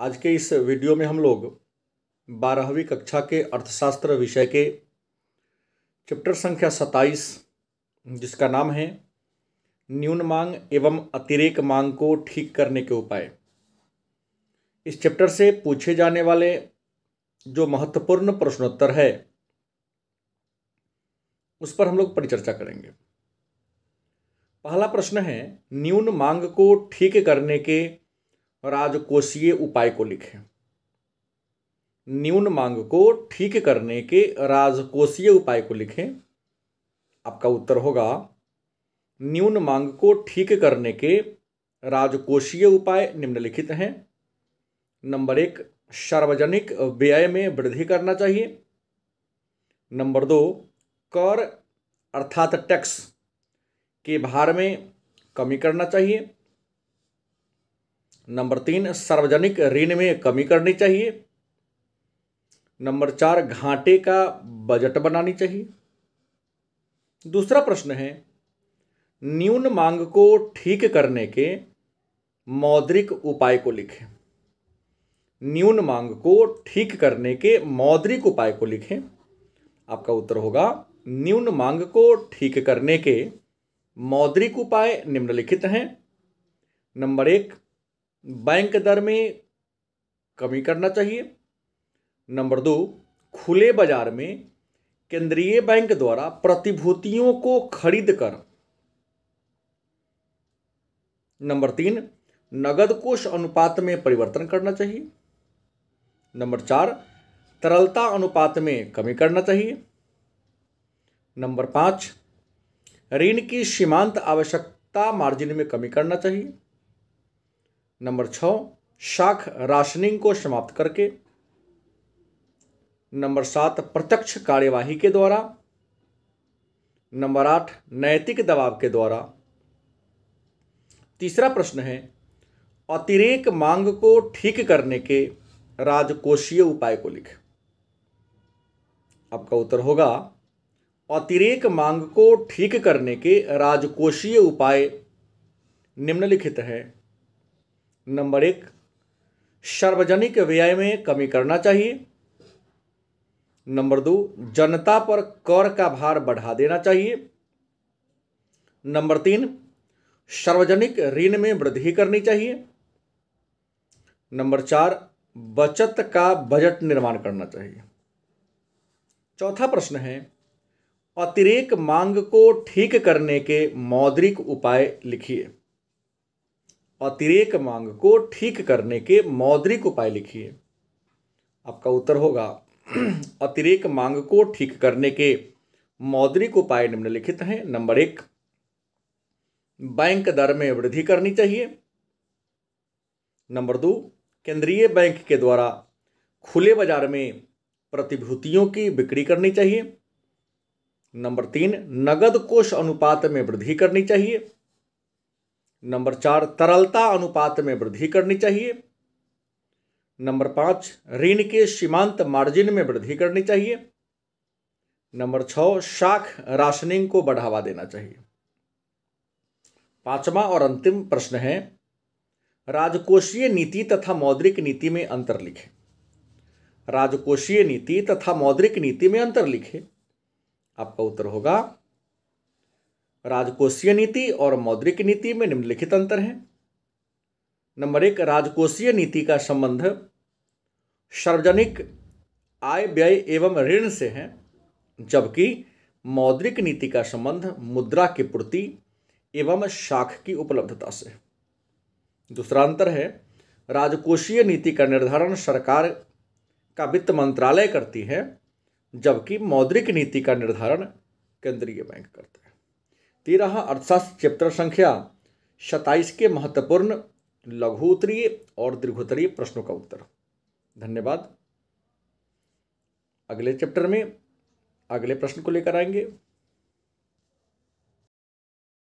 आज के इस वीडियो में हम लोग बारहवीं कक्षा के अर्थशास्त्र विषय के चैप्टर संख्या सत्ताईस जिसका नाम है न्यून मांग एवं अतिरेक मांग को ठीक करने के उपाय इस चैप्टर से पूछे जाने वाले जो महत्वपूर्ण प्रश्नोत्तर है उस पर हम लोग परिचर्चा करेंगे पहला प्रश्न है न्यून मांग को ठीक करने के राजकोषीय उपाय को लिखें न्यून मांग को ठीक करने के राजकोषीय उपाय को लिखें आपका उत्तर होगा न्यून मांग को ठीक करने के राजकोषीय उपाय निम्नलिखित हैं नंबर एक सार्वजनिक व्यय में वृद्धि करना चाहिए नंबर दो कर अर्थात टैक्स के भार में कमी करना चाहिए नंबर तीन सार्वजनिक ऋण में कमी करनी चाहिए नंबर चार घाटे का बजट बनानी चाहिए दूसरा प्रश्न है न्यून मांग को ठीक करने के मौद्रिक उपाय को लिखें न्यून मांग को ठीक करने के मौद्रिक उपाय को लिखें आपका उत्तर होगा न्यून मांग को ठीक करने के मौद्रिक उपाय निम्नलिखित हैं नंबर एक बैंक दर में कमी करना चाहिए नंबर दो खुले बाजार में केंद्रीय बैंक द्वारा प्रतिभूतियों को खरीद कर नंबर तीन नगद कोष अनुपात में परिवर्तन करना चाहिए नंबर चार तरलता अनुपात में कमी करना चाहिए नंबर पाँच ऋण की सीमांत आवश्यकता मार्जिन में कमी करना चाहिए नंबर छ शाख राशनिंग को समाप्त करके नंबर सात प्रत्यक्ष कार्यवाही के द्वारा नंबर आठ नैतिक दबाव के द्वारा तीसरा प्रश्न है अतिरेक मांग को ठीक करने के राजकोषीय उपाय को लिख आपका उत्तर होगा अतिरेक मांग को ठीक करने के राजकोषीय उपाय निम्नलिखित है नंबर एक सार्वजनिक व्यय में कमी करना चाहिए नंबर दो जनता पर कर का भार बढ़ा देना चाहिए नंबर तीन सार्वजनिक ऋण में वृद्धि करनी चाहिए नंबर चार बचत का बजट निर्माण करना चाहिए चौथा प्रश्न है अतिरेक मांग को ठीक करने के मौद्रिक उपाय लिखिए अतिरेक मांग को ठीक करने के मौद्रिक उपाय लिखिए आपका उत्तर होगा अतिरेक मांग को ठीक करने के मौद्रिक उपाय निम्नलिखित हैं नंबर एक बैंक दर में वृद्धि करनी चाहिए नंबर दो केंद्रीय बैंक के द्वारा खुले बाजार में प्रतिभूतियों की बिक्री करनी चाहिए नंबर तीन नगद कोष अनुपात में वृद्धि करनी चाहिए नंबर चार तरलता अनुपात में वृद्धि करनी चाहिए नंबर पाँच ऋण के सीमांत मार्जिन में वृद्धि करनी चाहिए नंबर छ शाख राशनिंग को बढ़ावा देना चाहिए पांचवा और अंतिम प्रश्न है राजकोषीय नीति तथा मौद्रिक नीति में अंतर लिखे राजकोषीय नीति तथा मौद्रिक नीति में अंतर लिखे आपका उत्तर होगा राजकोषीय नीति और मौद्रिक नीति में निम्नलिखित अंतर हैं नंबर एक राजकोषीय नीति का संबंध सार्वजनिक आय व्यय एवं ऋण से है जबकि मौद्रिक नीति का संबंध मुद्रा की पूर्ति एवं शाख की उपलब्धता से दूसरा अंतर है राजकोषीय नीति का निर्धारण सरकार का वित्त मंत्रालय करती है जबकि मौद्रिक नीति का निर्धारण केंद्रीय बैंक करता है तेरह अर्थशास्त्र चैप्टर संख्या सताइस के महत्वपूर्ण लघु उत्तरीय और दीर्घोत्तरीय प्रश्नों का उत्तर धन्यवाद अगले चैप्टर में अगले प्रश्न को लेकर आएंगे